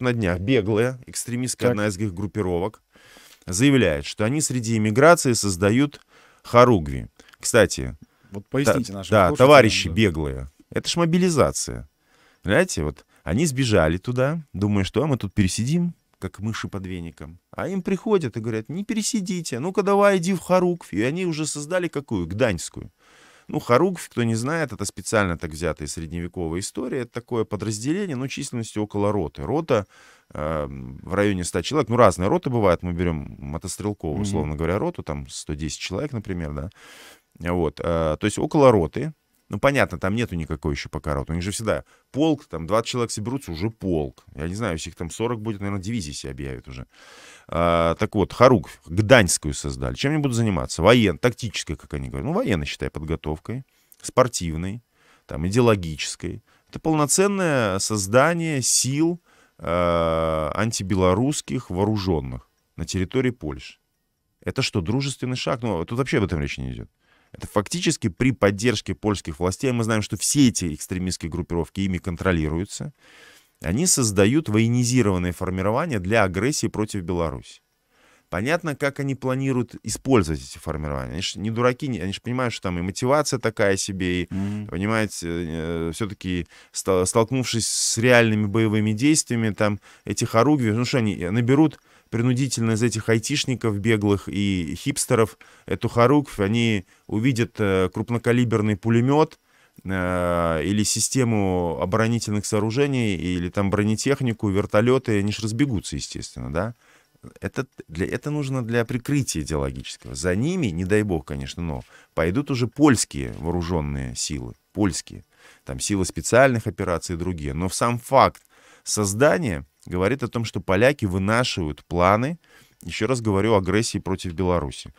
на днях беглая экстремистка так. одна из их группировок заявляет, что они среди иммиграции создают харугви. Кстати, вот поясните та, нашим да, товарищи беглые, это ж мобилизация. знаете, вот они сбежали туда, думая, что а, мы тут пересидим, как мыши под веником. А им приходят и говорят, не пересидите, ну-ка давай иди в Харукфи. И они уже создали какую? Гданьскую. Ну, Харугов, кто не знает, это специально так взятая средневековая история. Это такое подразделение, ну, численностью около роты. Рота э, в районе 100 человек. Ну, разные роты бывают. Мы берем мотострелковую, условно говоря, роту, там 110 человек, например, да. Вот, э, то есть около роты, ну, понятно, там нету никакой еще пока роты. У них же всегда полк, там 20 человек соберутся, уже полк. Я не знаю, если их там 40 будет, наверное, дивизии себе объявят уже. А, так вот, Харук, Гданьскую создали. Чем они будут заниматься? Воен, тактической, как они говорят. Ну, военной, считай, подготовкой, спортивной, там, идеологической. Это полноценное создание сил э, антибелорусских вооруженных на территории Польши. Это что, дружественный шаг? Ну, тут вообще об этом речи не идет. Это фактически при поддержке польских властей, а мы знаем, что все эти экстремистские группировки ими контролируются, они создают военизированные формирования для агрессии против Беларуси. Понятно, как они планируют использовать эти формирования. Они же не дураки, они же понимают, что там и мотивация такая себе, и, mm-hmm. понимаете, э, все-таки столкнувшись с реальными боевыми действиями, там этих орудий, ну что они э, наберут принудительно из этих айтишников беглых и хипстеров эту хоругвь, они увидят э, крупнокалиберный пулемет, или систему оборонительных сооружений, или там бронетехнику, вертолеты, они же разбегутся, естественно, да? Это, для, это нужно для прикрытия идеологического. За ними, не дай бог, конечно, но пойдут уже польские вооруженные силы, польские, там силы специальных операций и другие. Но сам факт создания говорит о том, что поляки вынашивают планы, еще раз говорю, агрессии против Беларуси.